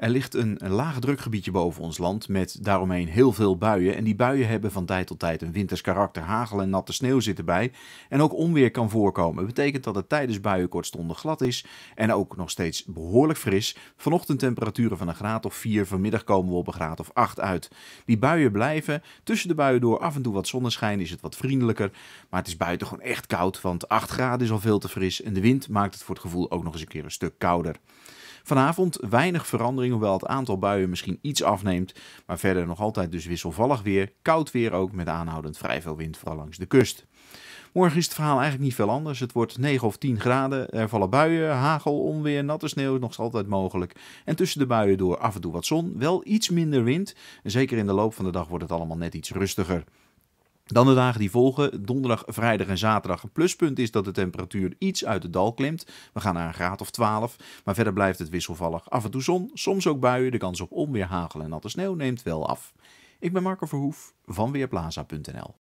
Er ligt een, een laag drukgebiedje boven ons land met daaromheen heel veel buien. En die buien hebben van tijd tot tijd een winters karakter. Hagel en natte sneeuw zitten bij. En ook onweer kan voorkomen. Dat betekent dat het tijdens buien kortstondig glad is. En ook nog steeds behoorlijk fris. Vanochtend temperaturen van een graad of 4. Vanmiddag komen we op een graad of 8 uit. Die buien blijven. Tussen de buien door af en toe wat zonneschijn is het wat vriendelijker. Maar het is buiten gewoon echt koud. Want 8 graden is al veel te fris. En de wind maakt het voor het gevoel ook nog eens een keer een stuk kouder. Vanavond weinig verandering, hoewel het aantal buien misschien iets afneemt. Maar verder nog altijd dus wisselvallig weer. Koud weer ook met aanhoudend vrij veel wind, vooral langs de kust. Morgen is het verhaal eigenlijk niet veel anders. Het wordt 9 of 10 graden. Er vallen buien, hagel, onweer, natte sneeuw, nog altijd mogelijk. En tussen de buien door af en toe wat zon, wel iets minder wind. En zeker in de loop van de dag wordt het allemaal net iets rustiger. Dan de dagen die volgen, donderdag, vrijdag en zaterdag. Een pluspunt is dat de temperatuur iets uit het dal klimt. We gaan naar een graad of 12, maar verder blijft het wisselvallig. Af en toe zon, soms ook buien. De kans op onweer, hagel en natte sneeuw neemt wel af. Ik ben Marco Verhoef van Weerplaza.nl